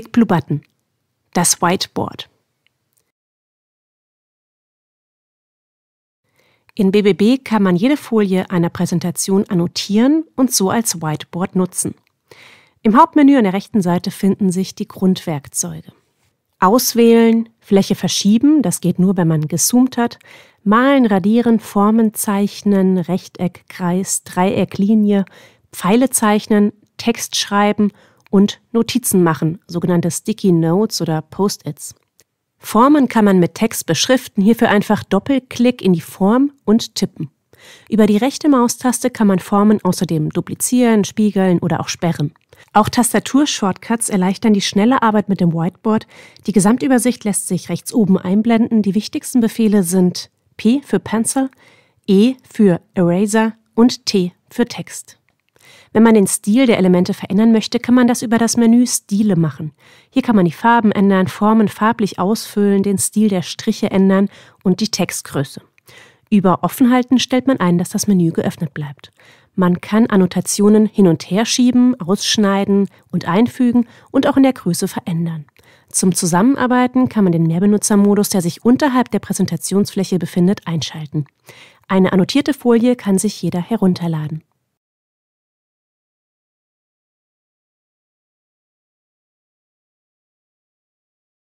Big Blue Button, das Whiteboard. In BBB kann man jede Folie einer Präsentation annotieren und so als Whiteboard nutzen. Im Hauptmenü an der rechten Seite finden sich die Grundwerkzeuge. Auswählen, Fläche verschieben, das geht nur, wenn man gezoomt hat, malen, radieren, Formen zeichnen, Rechteck, Kreis, Dreieck, Linie, Pfeile zeichnen, Text schreiben und Notizen machen, sogenannte Sticky Notes oder Post-its. Formen kann man mit Text beschriften, hierfür einfach Doppelklick in die Form und tippen. Über die rechte Maustaste kann man Formen außerdem duplizieren, spiegeln oder auch sperren. Auch Tastaturshortcuts erleichtern die schnelle Arbeit mit dem Whiteboard. Die Gesamtübersicht lässt sich rechts oben einblenden. Die wichtigsten Befehle sind P für Pencil, E für Eraser und T für Text. Wenn man den Stil der Elemente verändern möchte, kann man das über das Menü Stile machen. Hier kann man die Farben ändern, Formen farblich ausfüllen, den Stil der Striche ändern und die Textgröße. Über Offenhalten stellt man ein, dass das Menü geöffnet bleibt. Man kann Annotationen hin und her schieben, ausschneiden und einfügen und auch in der Größe verändern. Zum Zusammenarbeiten kann man den Mehrbenutzermodus, der sich unterhalb der Präsentationsfläche befindet, einschalten. Eine annotierte Folie kann sich jeder herunterladen.